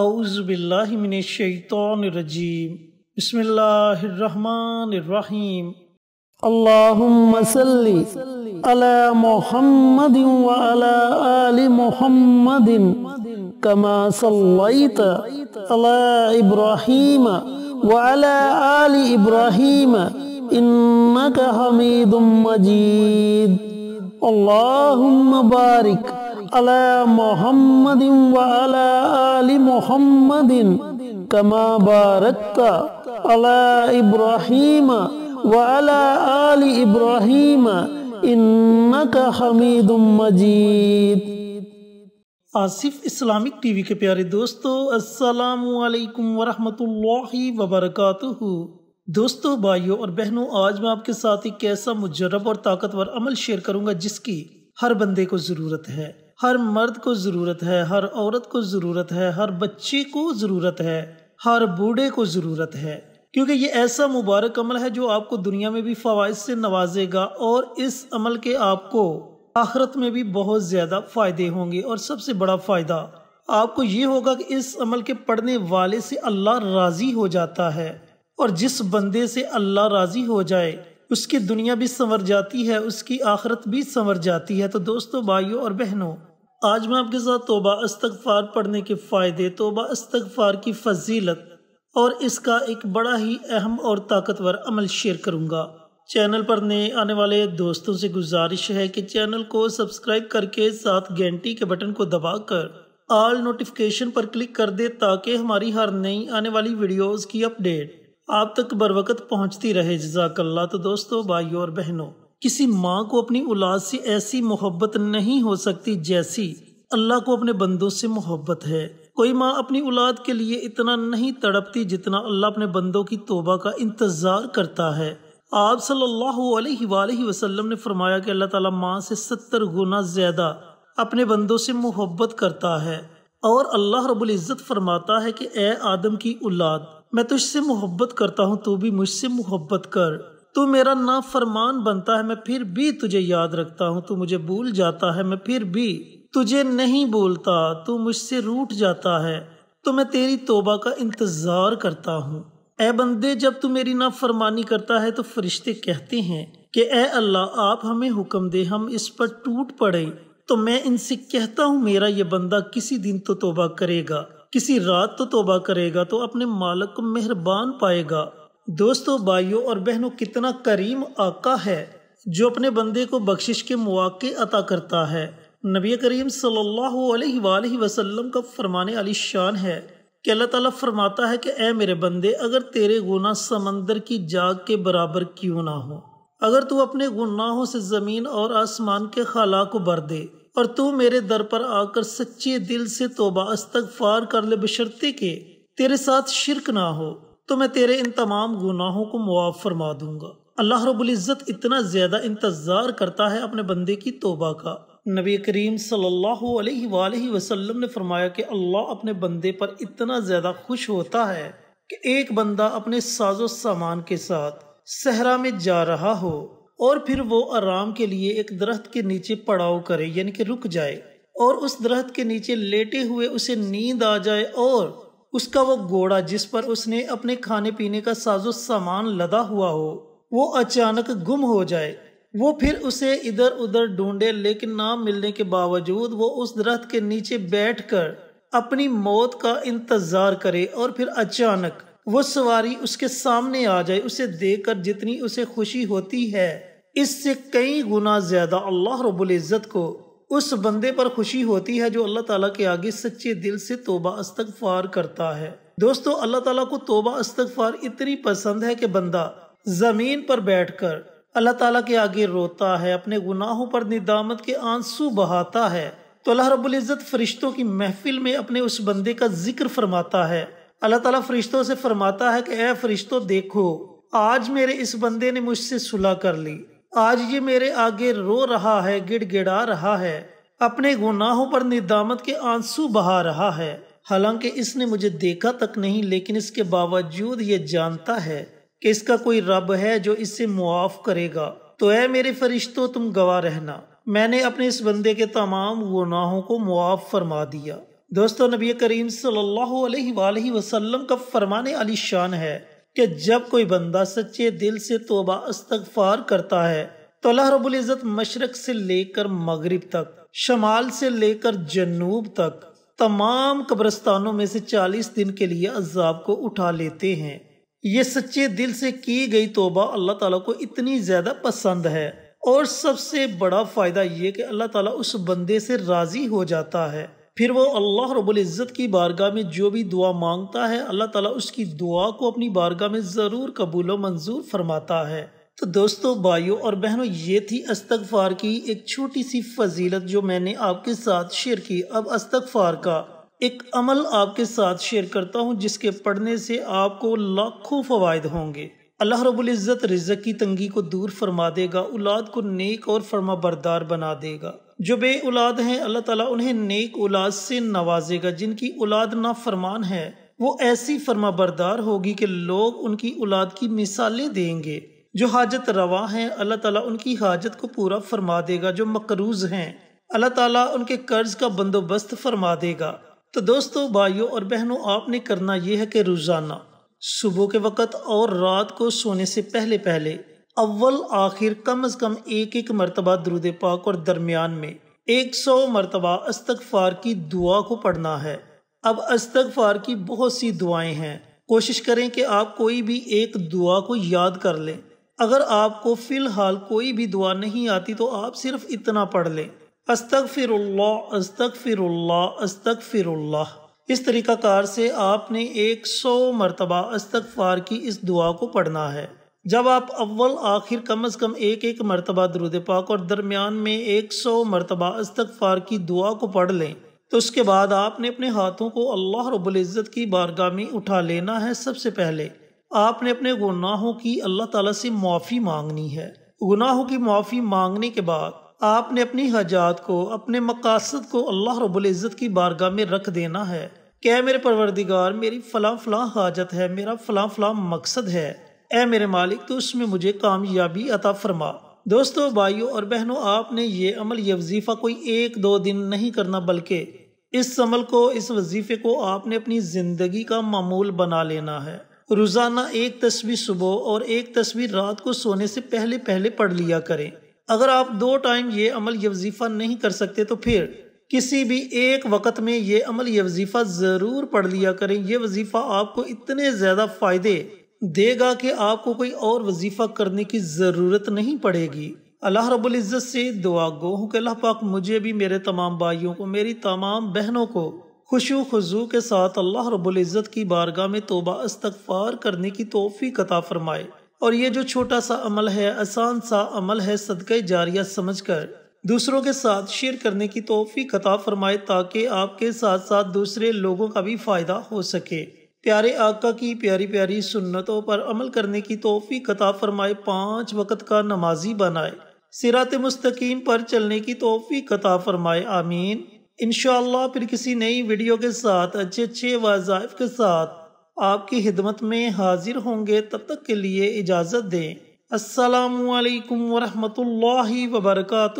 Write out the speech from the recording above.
अउज़बिल्लिमिनशैतरजीम बसमीम अल्लाहुम्मसल्लि मोहम्मद आलि कमा सल्लैत अला इब्राहीम व अला आलि हमीदुम मजीद अल्लाहुम्म बारिक अला मोहम्मद अला आलि मोहम्मद कमा बारक अला इब्राहिम व अला आलि इब्राहिम इन्नका हमीदुम मजीद आसिफ इस्लामिक टीवी के प्यारे दोस्तों अस्सलाम वालेकुम वरहमतुल्लाहि वबरकातुहू दोस्तों भाइयों और बहनों आज मैं आपके साथ एक ऐसा मुजरब और ताकतवर अमल शेयर करूंगा जिसकी हर बंदे को ज़रूरत है हर मर्द को ज़रूरत है हर औरत को ज़रूरत है हर बच्चे को ज़रूरत है हर बूढ़े को ज़रूरत है क्योंकि ये ऐसा मुबारक अमल है जो आपको दुनिया में भी फ़वाद से नवाजेगा और इस अमल के आपको आखरत में भी बहुत ज़्यादा फ़ायदे होंगे और सबसे बड़ा फ़ायदा आपको ये होगा कि इस अमल के पढ़ने वाले से अल्लाह राज़ी हो जाता है और जिस बंदे से अल्लाह राज़ी हो जाए उसकी दुनिया भी संवर जाती है उसकी आखरत भी संवर जाती है तो दोस्तों भाइयों और बहनों आज मैं आपके साथ तोबा इस्तगफार पढ़ने के फ़ायदे तोबा इस्तगफार की फजीलत और इसका एक बड़ा ही अहम और ताकतवर अमल शेयर करूँगा चैनल पर नए आने वाले दोस्तों से गुजारिश है कि चैनल को सब्सक्राइब करके साथ घंटी के बटन को दबाकर ऑल नोटिफिकेशन पर क्लिक कर दे ताकि हमारी हर नई आने वाली वीडियोस की अपडेट आप तक बर वक्त पहुँचती रहे जजाकल्ला तो दोस्तों भाई और बहनों किसी माँ को अपनी औलाद से ऐसी मोहब्बत नहीं हो सकती जैसी अल्लाह को अपने बंदों से मोहब्बत है कोई माँ अपनी औलाद के लिए इतना नहीं तड़पती जितना अल्लाह अपने बंदों की तोबा का इंतज़ार करता है आप सल्लल्लाहु अलैहि वसल्लम ने फरमाया कि अल्लाह ताला माँ से सत्तर गुना ज़्यादा अपने बंदों से मोहब्बत करता है और अल्लाह रब्बुल इज़्ज़त फरमाता है कि ए आदम की औलाद मैं तुझसे मोहब्बत करता हूँ तू भी मुझसे मोहब्बत कर तू मेरा नाफरमान बनता है मैं फिर भी तुझे याद रखता हूँ तू मुझे भूल जाता है मैं फिर भी तुझे नहीं बोलता तू मुझसे रूठ जाता है तो मैं तेरी तोबा का इंतज़ार करता हूँ ए बंदे जब तू मेरी नाफरमानी करता है तो फरिश्ते कहते हैं कि ए अल्लाह आप हमें हुक्म दे हम इस पर टूट पड़े तो मैं इनसे कहता हूँ मेरा ये बंदा किसी दिन तो तोबा करेगा किसी रात तो तोबा करेगा तो अपने मालक को मेहरबान पाएगा दोस्तों भाइयों और बहनों कितना करीम आका है जो अपने बंदे को बख्शिश के मौके अता करता है नबी करीम सल्लल्लाहु अलैहि वसल्लम का फरमाने अली शान है कि अल्लाह ताला फरमाता है कि ऐ मेरे बंदे अगर तेरे गुना समंदर की जाग के बराबर क्यों ना हो अगर तू अपने गुनाहों से ज़मीन और आसमान के खला को भर दे और तू मेरे दर पर आकर सच्चे दिल से तोबा अस्तगफार कर ले बशर्ते के तेरे साथ शिरक ना हो तो मैं तेरे इन तमाम गुनाहों को मुआफ़ फरमा दूंगा अल्लाह रबुल्ज़त इतना ज़्यादा इंतज़ार करता है अपने बंदे की तोबा का नबी करीम सल्लल्लाहु अलैहि वसल्लम ने फरमाया कि अल्लाह अपने बंदे पर इतना ज़्यादा खुश होता है कि एक बंदा अपने साजो सामान के साथ सहरा में जा रहा हो और फिर वो आराम के लिए एक दरख्त के नीचे पड़ाव करे यानी कि रुक जाए और उस दरख्त के नीचे लेटे हुए उसे नींद आ जाए और उसका वो घोड़ा जिस पर उसने अपने खाने पीने का साजो सामान लदा हुआ हो वो अचानक गुम हो जाए वो फिर उसे इधर उधर ढूंढे लेकिन ना मिलने के बावजूद वो उस दरख्त के नीचे बैठकर अपनी मौत का इंतजार करे और फिर अचानक वो सवारी उसके सामने आ जाए उसे देखकर जितनी उसे खुशी होती है इससे कई गुना ज्यादा अल्लाह रबुल इज़्ज़त को उस बंदे पर खुशी होती है जो अल्लाह ताला के आगे सच्चे दिल से तोबा अस्तगफार करता है दोस्तों अल्लाह ताला को तोबा अस्तगफार इतनी पसंद है कि बंदा जमीन पर बैठकर अल्लाह ताला के आगे रोता है अपने गुनाहों पर निदामत के आंसू बहाता है तो अल्लाह रब्बुल इज़्ज़त फरिश्तों की महफिल में अपने उस बंदे का जिक्र फरमाता है अल्लाह ताला फरिश्तों से फरमाता है कि ए फरिश्तों देखो आज मेरे इस बंदे ने मुझसे सुलह कर ली आज ये मेरे आगे रो रहा है गिड़गिड़ा रहा है अपने गुनाहों पर निदामत के आंसू बहा रहा है हालांकि इसने मुझे देखा तक नहीं लेकिन इसके बावजूद ये जानता है कि इसका कोई रब है जो इसे मुआफ करेगा तो ऐ मेरे फरिश्तों तुम गवाह रहना मैंने अपने इस बंदे के तमाम गुनाहों को मुआफ फरमा दिया दोस्तों नबी करीम सल्लल्लाहु अलैहि वसल्लम का फरमाने अली शान है कि जब कोई बंदा सच्चे दिल से तोबा अस्तगफार करता है तो अल्लाह रब्बुल इज़्ज़त मशरक से लेकर मगरिब तक शमाल से लेकर जनूब तक तमाम कब्रस्तानों में से चालीस दिन के लिए अजाब को उठा लेते हैं ये सच्चे दिल से की गई तोबा अल्लाह ताला को इतनी ज़्यादा पसंद है और सबसे बड़ा फ़ायदा ये कि अल्लाह ताला उस बंदे से राज़ी हो जाता है फिर वो अल्लाह रबुल्ज़त की बारगाह में जो भी दुआ मांगता है अल्लाह ताला उसकी दुआ को अपनी बारगाह में ज़रूर कबूल मंजूर फरमाता है तो दोस्तों भाइयों और बहनों ये थी अस्तगफार की एक छोटी सी फजीलत जो मैंने आपके साथ शेयर की अब अस्तगफार का एक अमल आपके साथ शेयर करता हूँ जिसके पढ़ने से आपको लाखों फ़वाद होंगे अल्लाह रबुल्ज़त रिजक की तंगी को दूर फरमा देगा औलाद को नेक और फर्मा बरदार बना देगा जो बे औलाद हैं अल्लाह ताला उन्हें नेक औलाद से नवाजेगा जिनकी औलाद ना फरमान है वो ऐसी फरमा बरदार होगी कि लोग उनकी औलाद की मिसालें देंगे जो हाजत रवा हैं अल्लाह ताला उनकी हाजत को पूरा फरमा देगा जो मकरूज हैं अल्लाह ताला उनके कर्ज का बंदोबस्त फरमा देगा तो दोस्तों भाइयों और बहनों आपने करना यह है कि रोज़ाना सुबह के वक़्त और रात को सोने से पहले पहले अव्वल आखिर कम अज़ कम एक एक मरतबा दरुद पाक और दरमियान में एक सौ मरतबा फार की दुआ को पढ़ना है अब फार की बहुत सी दुआएं हैं कोशिश करें कि आप कोई भी एक दुआ को याद कर लें अगर आपको फ़िलहाल कोई भी दुआ नहीं आती तो आप सिर्फ इतना पढ़ लें अस्तक फिर अस्तक इस तरीक़ाकार से आपने एक सौ मरतबा फ़ार की इस दुआ को पढ़ना है जब आप अव्वल आखिर कम अज़ कम एक एक मरतबा दरुद पाक और दरमियान में एक सौ मरतबा अस्तफ़ार की दुआ को पढ़ लें तो उसके बाद आपने अपने हाथों को अल्लाह रबुल्ज़त की बारगाह में उठा लेना है सबसे पहले आपने अपने गुनाहों की अल्लाह ताला से माफ़ी मांगनी है गुनाहों की माफ़ी मांगने के बाद आपने अपनी हजात को अपने मकासद को अल्लाह रबुल्ज़त की बारगाह में रख देना है क्या मेरे परवरदिगार मेरी फ़लाँ फ़लाँ हाजत है मेरा फ़लाँ फ़लाँ मकसद है ए मेरे मालिक तो उसमें मुझे कामयाबी अता फरमा दोस्तों भाइयों और बहनों आपने ये अमल ये वजीफ़ा कोई एक दो दिन नहीं करना बल्कि इस अमल को इस वजीफ़े को आपने अपनी ज़िंदगी का मामूल बना लेना है रोज़ाना एक तस्वीर सुबह और एक तस्वीर रात को सोने से पहले पहले पढ़ लिया करें अगर आप दो टाइम ये अमल ये वजीफ़ा नहीं कर सकते तो फिर किसी भी एक वक्त में ये अमल ये वजीफ़ा ज़रूर पढ़ लिया करें यह वजीफ़ा आपको इतने ज़्यादा फ़ायदे देगा कि आपको कोई और वजीफ़ा करने की ज़रूरत नहीं पड़ेगी अल्लाह रबुल्ज़त से दुआ गो हूँ कि अल्लाह पाक मुझे भी मेरे तमाम भाइयों को मेरी तमाम बहनों को खुशो खजू के साथ अल्लाह रबुल्ज़त की बारगाह में तोबा इस्तफ़ार करने की तोफ़ी कता फ़रमाए और ये जो छोटा सा अमल है आसान सा अमल है सदक़ जारिया समझ कर दूसरों के साथ शेयर करने की तोहफ़ी कता फरमाए ताकि आपके साथ साथ दूसरे लोगों का भी फ़ायदा हो सके प्यारे आका की प्यारी प्यारी सुन्नतों पर अमल करने की तोहफ़ी कता फरमाए पाँच वक़्त का नमाजी बनाए सिरात मुस्तकीम पर चलने की तोहफ़ी कता फरमाए आमीन इन फिर किसी नई वीडियो के साथ अच्छे अच्छे वज़ाइफ के साथ आपकी हिदमत में हाजिर होंगे तब तक के लिए इजाज़त दें असलकम वरहमल वर्का